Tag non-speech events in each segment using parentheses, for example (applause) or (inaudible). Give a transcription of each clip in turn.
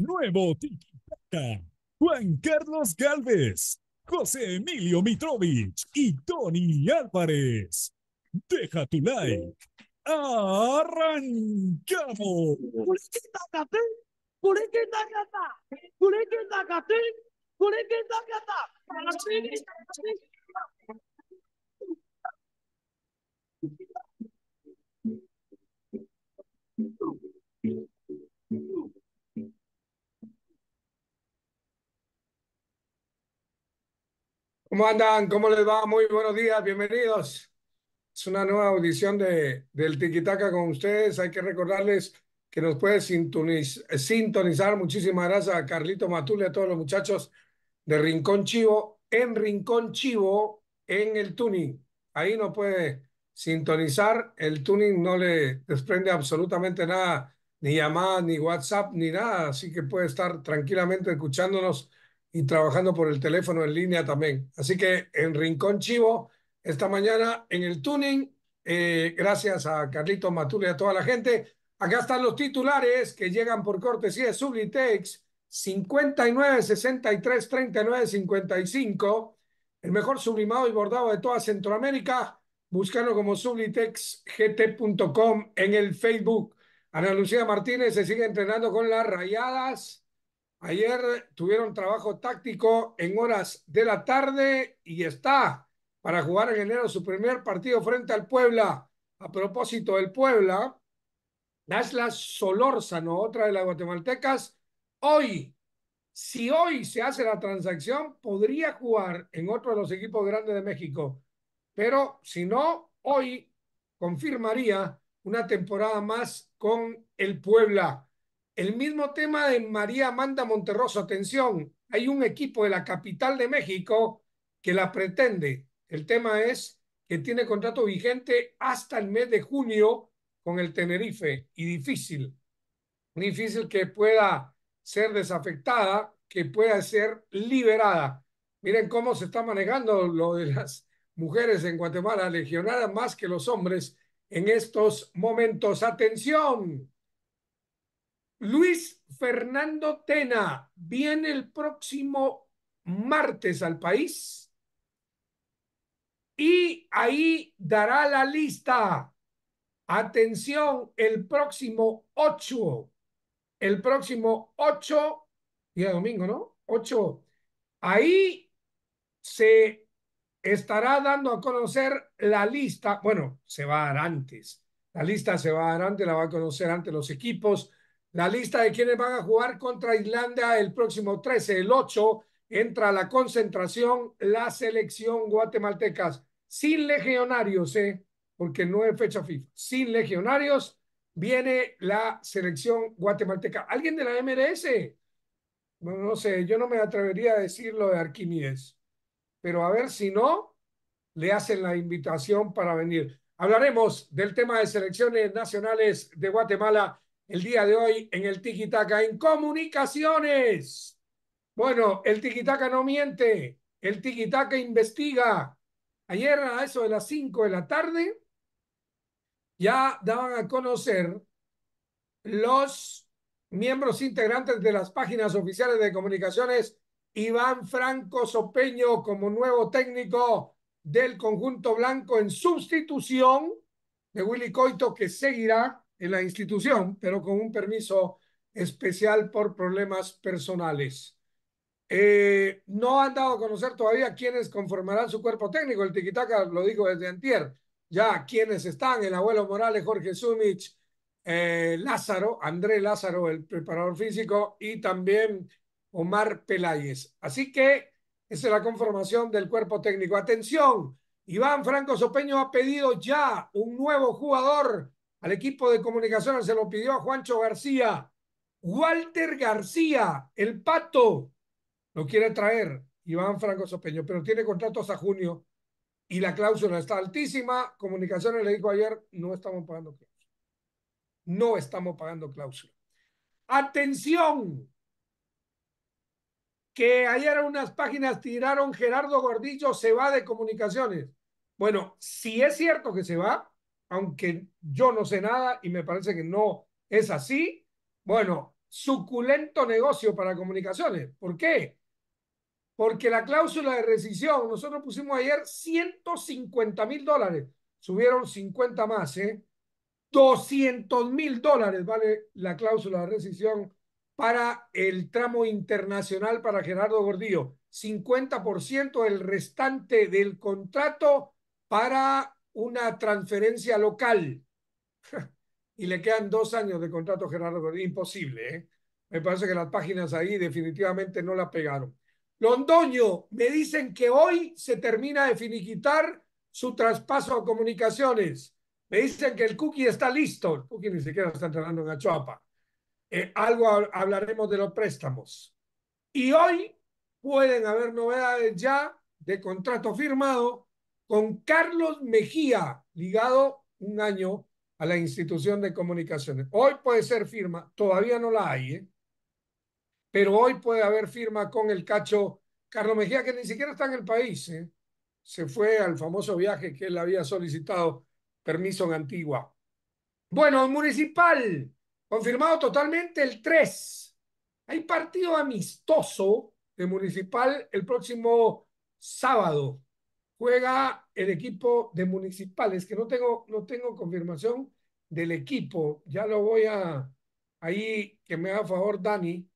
Nuevo tiki Juan Carlos Galvez, José Emilio Mitrovich y Tony Álvarez. Deja tu like. ¡Arrancamos! ¿Cómo andan? ¿Cómo les va? Muy buenos días, bienvenidos. Es una nueva audición de, del Tiquitaca con ustedes. Hay que recordarles que nos puede sintonizar. Muchísimas gracias a Carlito Matule, a todos los muchachos de Rincón Chivo, en Rincón Chivo, en el tuning. Ahí no puede sintonizar. El tuning no le desprende absolutamente nada, ni llamada, ni WhatsApp, ni nada. Así que puede estar tranquilamente escuchándonos y trabajando por el teléfono en línea también. Así que en Rincón Chivo, esta mañana en el tuning, eh, gracias a Carlito Matule y a toda la gente. Acá están los titulares que llegan por cortesía de Sublitex 59 63 39 55, el mejor sublimado y bordado de toda Centroamérica. Búscalo como sublitexgt.com en el Facebook. Ana Lucía Martínez se sigue entrenando con las rayadas Ayer tuvieron trabajo táctico en horas de la tarde y está para jugar en enero su primer partido frente al Puebla. A propósito del Puebla, Nasla Solórzano, otra de las guatemaltecas, hoy, si hoy se hace la transacción, podría jugar en otro de los equipos grandes de México. Pero si no, hoy confirmaría una temporada más con el Puebla. El mismo tema de María Amanda Monterroso. Atención, hay un equipo de la capital de México que la pretende. El tema es que tiene contrato vigente hasta el mes de junio con el Tenerife y difícil, difícil que pueda ser desafectada, que pueda ser liberada. Miren cómo se está manejando lo de las mujeres en Guatemala, legionadas más que los hombres en estos momentos. Atención, Luis Fernando Tena viene el próximo martes al país y ahí dará la lista. Atención, el próximo 8, el próximo 8, día domingo, ¿no? 8, ahí se estará dando a conocer la lista, bueno, se va a dar antes, la lista se va a dar antes, la va a conocer antes los equipos la lista de quienes van a jugar contra Islandia el próximo 13, el 8, entra a la concentración la selección guatemalteca sin legionarios, ¿eh? porque no es fecha FIFA, sin legionarios viene la selección guatemalteca. ¿Alguien de la MRS? Bueno, no sé, yo no me atrevería a decir lo de Arquímedes, pero a ver si no, le hacen la invitación para venir. Hablaremos del tema de selecciones nacionales de Guatemala el día de hoy en el Tiki en comunicaciones. Bueno, el Tiki no miente, el Tiki investiga. Ayer a eso de las 5 de la tarde ya daban a conocer los miembros integrantes de las páginas oficiales de comunicaciones Iván Franco Sopeño como nuevo técnico del conjunto blanco en sustitución de Willy Coito que seguirá en la institución, pero con un permiso especial por problemas personales. Eh, no han dado a conocer todavía quiénes conformarán su cuerpo técnico. El Tiquitaca lo dijo desde antier. Ya quienes están, el abuelo Morales, Jorge Sumich, eh, Lázaro, André Lázaro, el preparador físico, y también Omar Peláez. Así que esa es la conformación del cuerpo técnico. Atención, Iván Franco Sopeño ha pedido ya un nuevo jugador al equipo de comunicaciones se lo pidió a Juancho García. Walter García, el pato, lo quiere traer Iván Franco Sopeño, pero tiene contratos a junio y la cláusula está altísima. Comunicaciones le dijo ayer, no estamos pagando cláusula. No estamos pagando cláusula. Atención, que ayer unas páginas tiraron Gerardo Gordillo se va de comunicaciones. Bueno, si es cierto que se va, aunque yo no sé nada y me parece que no es así, bueno, suculento negocio para comunicaciones. ¿Por qué? Porque la cláusula de rescisión, nosotros pusimos ayer 150 mil dólares, subieron 50 más, ¿eh? 200 mil dólares vale la cláusula de rescisión para el tramo internacional para Gerardo Gordillo, 50% del restante del contrato para una transferencia local (laughs) y le quedan dos años de contrato Gerardo Imposible, ¿eh? Me parece que las páginas ahí definitivamente no la pegaron. Londoño, me dicen que hoy se termina de finiquitar su traspaso a comunicaciones. Me dicen que el cookie está listo. El cookie ni siquiera está entrenando en la Eh, algo hablaremos de los préstamos. Y hoy pueden haber novedades ya de contrato firmado con Carlos Mejía, ligado un año a la institución de comunicaciones. Hoy puede ser firma, todavía no la hay, ¿eh? pero hoy puede haber firma con el cacho Carlos Mejía, que ni siquiera está en el país. ¿eh? Se fue al famoso viaje que él había solicitado permiso en Antigua. Bueno, municipal, confirmado totalmente el 3. Hay partido amistoso de municipal el próximo sábado juega el equipo de municipales, que no tengo, no tengo confirmación del equipo. Ya lo voy a ahí que me haga favor Dani,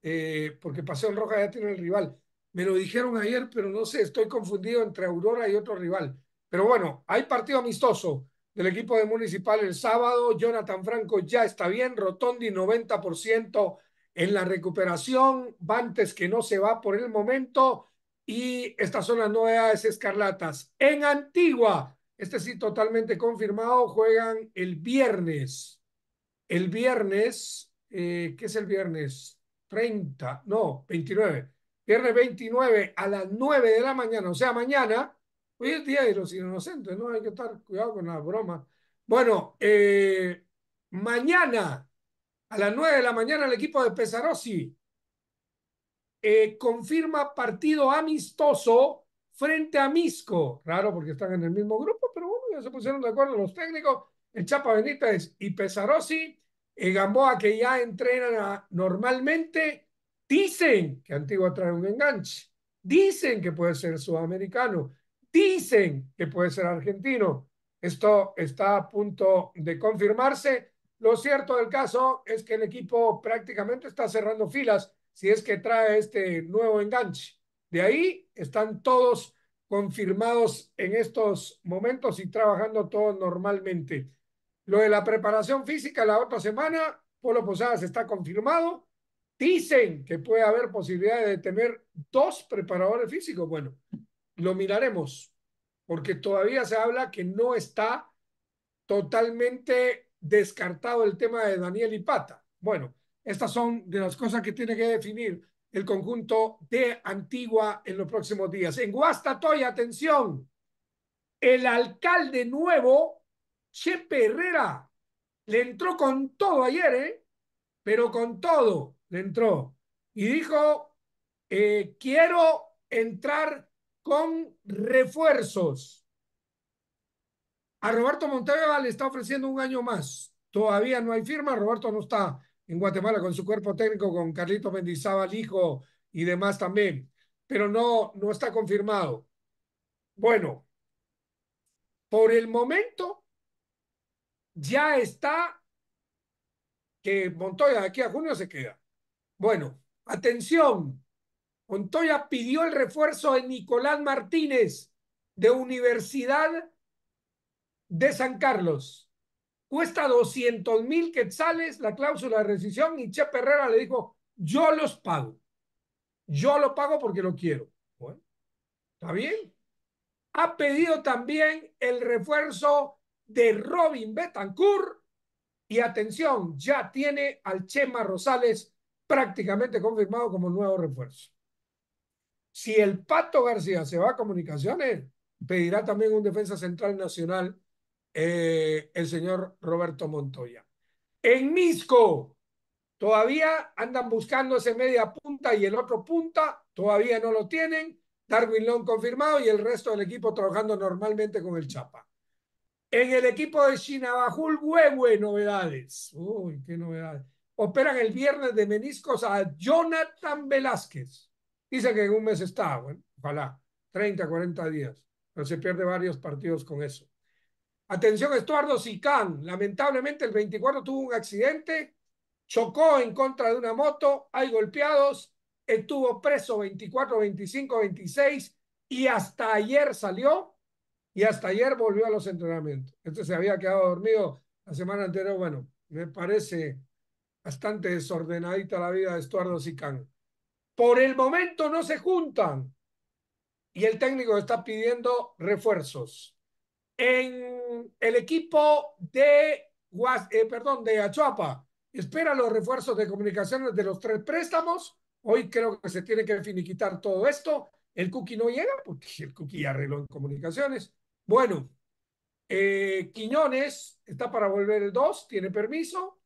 eh, porque en Roja ya tiene el rival. Me lo dijeron ayer, pero no sé, estoy confundido entre Aurora y otro rival. Pero bueno, hay partido amistoso del equipo de Municipal el sábado. Jonathan Franco ya está bien, Rotondi 90% en la recuperación, Vantes que no se va por el momento y estas son las novedades escarlatas. En Antigua, este sí totalmente confirmado, juegan el viernes. El viernes, eh, ¿qué es el viernes? 30, no, 29. Viernes 29 a las 9 de la mañana, o sea, mañana. Hoy es Día de los Inocentes, ¿no? Hay que estar cuidado con la broma. Bueno, eh, mañana a las 9 de la mañana el equipo de Pesarossi eh, confirma partido amistoso frente a Misco. Raro porque están en el mismo grupo, pero bueno, ya se pusieron de acuerdo los técnicos. El Chapa es y Pesarossi. Eh, Gamboa que ya entrenan normalmente. Dicen que Antigua trae un enganche. Dicen que puede ser sudamericano. Dicen que puede ser argentino. Esto está a punto de confirmarse. Lo cierto del caso es que el equipo prácticamente está cerrando filas si es que trae este nuevo enganche. De ahí están todos confirmados en estos momentos y trabajando todos normalmente. Lo de la preparación física la otra semana, Polo Posadas está confirmado. Dicen que puede haber posibilidad de tener dos preparadores físicos. Bueno, lo miraremos, porque todavía se habla que no está totalmente descartado el tema de Daniel y Pata. Bueno, estas son de las cosas que tiene que definir el conjunto de Antigua en los próximos días. En Guastatoya, atención, el alcalde nuevo, Che Herrera, le entró con todo ayer, ¿eh? pero con todo le entró. Y dijo, eh, quiero entrar con refuerzos. A Roberto Montevideo le está ofreciendo un año más. Todavía no hay firma, Roberto no está en Guatemala con su cuerpo técnico, con Carlito Mendizábal, hijo y demás también, pero no, no está confirmado. Bueno, por el momento ya está que Montoya de aquí a junio se queda. Bueno, atención, Montoya pidió el refuerzo de Nicolás Martínez de Universidad de San Carlos cuesta 200 mil quetzales la cláusula de rescisión y Che Perrera le dijo, yo los pago. Yo lo pago porque lo quiero. Bueno, está bien. Ha pedido también el refuerzo de Robin Betancourt y atención, ya tiene al Chema Rosales prácticamente confirmado como nuevo refuerzo. Si el Pato García se va a comunicaciones, pedirá también un defensa central nacional eh, el señor Roberto Montoya. En Misco, todavía andan buscando ese media punta y el otro punta, todavía no lo tienen. Darwin Long confirmado y el resto del equipo trabajando normalmente con el Chapa. En el equipo de Chinabajul, huehue, novedades. Uy, qué novedades. Operan el viernes de meniscos a Jonathan Velázquez. Dice que en un mes está, bueno, ojalá, 30, 40 días. Pero se pierde varios partidos con eso. Atención, Estuardo Sicán. Lamentablemente el 24 tuvo un accidente, chocó en contra de una moto, hay golpeados, estuvo preso 24, 25, 26 y hasta ayer salió y hasta ayer volvió a los entrenamientos. entonces se había quedado dormido la semana anterior. Bueno, me parece bastante desordenadita la vida de Estuardo Sicán. Por el momento no se juntan y el técnico está pidiendo refuerzos. En el equipo de, eh, perdón, de Achuapa espera los refuerzos de comunicaciones de los tres préstamos. Hoy creo que se tiene que finiquitar todo esto. El cookie no llega porque el cookie ya arregló en comunicaciones. Bueno, eh, Quiñones está para volver el 2, tiene permiso.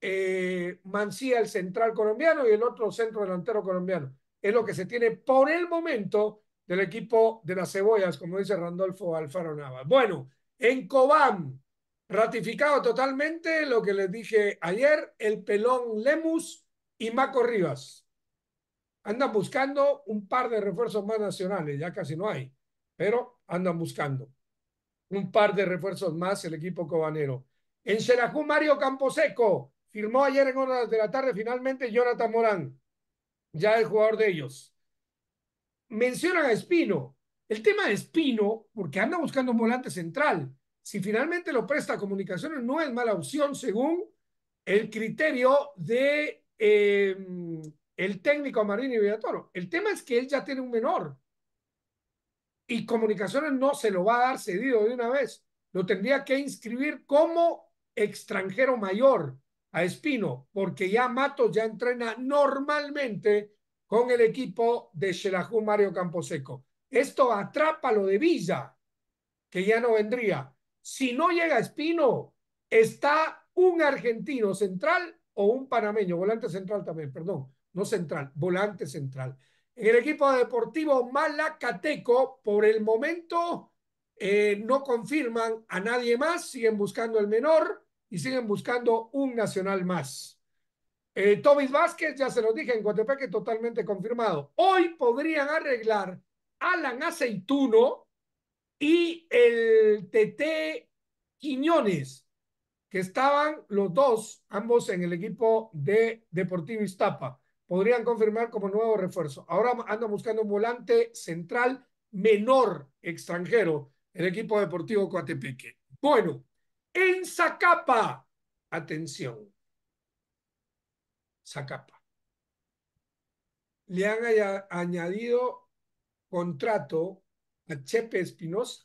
Eh, Mancía, el central colombiano, y el otro centro delantero colombiano. Es lo que se tiene por el momento del equipo de las cebollas, como dice Randolfo Alfaro Nava. Bueno, en Cobán, ratificado totalmente lo que les dije ayer, el pelón Lemus y Maco Rivas. Andan buscando un par de refuerzos más nacionales, ya casi no hay, pero andan buscando un par de refuerzos más el equipo cobanero. En Serajú, Mario Camposeco firmó ayer en horas de la tarde finalmente Jonathan Morán, ya el jugador de ellos. Mencionan a Espino, el tema de Espino, porque anda buscando un volante central. Si finalmente lo presta a Comunicaciones, no es mala opción según el criterio de em, el técnico Marini Villatoro. El tema es que él ya tiene un menor y Comunicaciones no se lo va a dar cedido de una vez. Lo tendría que inscribir como extranjero mayor a Espino, porque ya Matos ya entrena normalmente con el equipo de Xelajú Mario Camposeco. Esto atrapa lo de Villa, que ya no vendría. Si no llega Espino, está un argentino central o un panameño, volante central también, perdón, no central, volante central. En el equipo deportivo Malacateco, por el momento, eh, no confirman a nadie más, siguen buscando el menor y siguen buscando un nacional más. Eh, Tobis Vázquez, ya se lo dije, en Guatepeque totalmente confirmado. Hoy podrían arreglar Alan Aceituno y el TT Quiñones, que estaban los dos, ambos en el equipo de Deportivo Iztapa. Podrían confirmar como nuevo refuerzo. Ahora andan buscando un volante central menor extranjero, el equipo deportivo Coatepeque. Bueno, en Zacapa, atención, Zacapa. Le han añadido contrato a Chepe Espinosa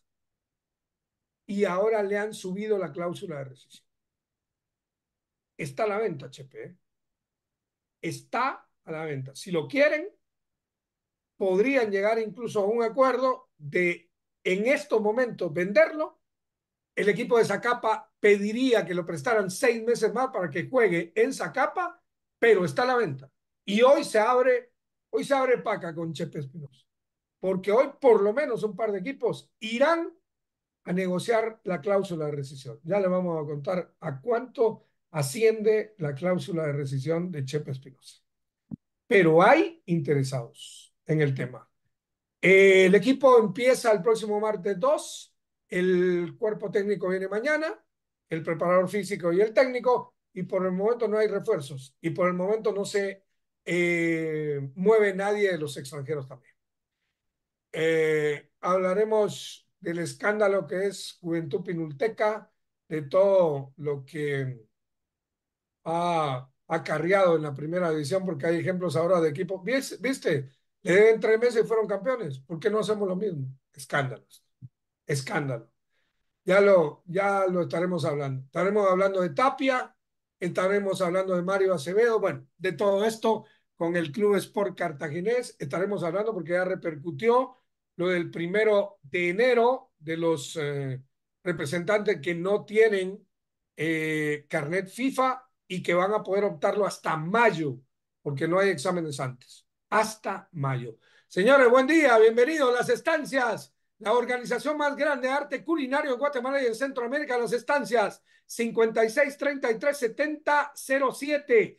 y ahora le han subido la cláusula de rescisión. Está a la venta, Chepe. ¿eh? Está a la venta. Si lo quieren, podrían llegar incluso a un acuerdo de en estos momentos venderlo. El equipo de Zacapa pediría que lo prestaran seis meses más para que juegue en Zacapa, pero está a la venta. Y hoy se abre, hoy se abre paca con Chepe Espinosa porque hoy por lo menos un par de equipos irán a negociar la cláusula de rescisión. Ya le vamos a contar a cuánto asciende la cláusula de rescisión de Chepe Espinoza. Pero hay interesados en el tema. el equipo empieza el próximo martes 2, el cuerpo técnico viene mañana, el preparador físico y el técnico, y por el momento no hay refuerzos, y por el momento no se eh, mueve nadie de los extranjeros también. Eh, hablaremos del escándalo que es Juventud Pinulteca, de todo lo que ha acarreado en la primera división, porque hay ejemplos ahora de equipos. ¿Viste? Le tres meses fueron campeones. ¿Por qué no hacemos lo mismo? Escándalos. Escándalo. Ya lo, ya lo estaremos hablando. Estaremos hablando de Tapia, estaremos hablando de Mario Acevedo, bueno, de todo esto con el Club Sport Cartaginés. Estaremos hablando porque ya repercutió lo del primero de enero de los eh, representantes que no tienen eh, carnet FIFA y que van a poder optarlo hasta mayo, porque no hay exámenes antes. Hasta mayo. Señores, buen día, bienvenidos a las estancias. La organización más grande de arte culinario en Guatemala y en Centroamérica, las estancias 56337007.